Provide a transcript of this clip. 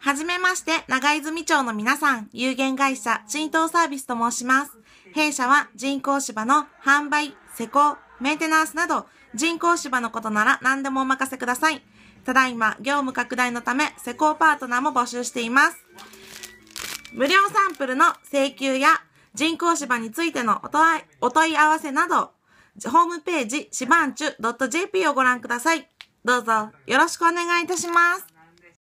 はじめまして、長泉町の皆さん、有限会社、浸透サービスと申します。弊社は人工芝の販売、施工、メンテナンスなど、人工芝のことなら何でもお任せください。ただいま、業務拡大のため、施工パートナーも募集しています。無料サンプルの請求や、人工芝についてのお問い合わせなど、ホームページ、芝んちゅ .jp をご覧ください。どうぞ、よろしくお願いいたします。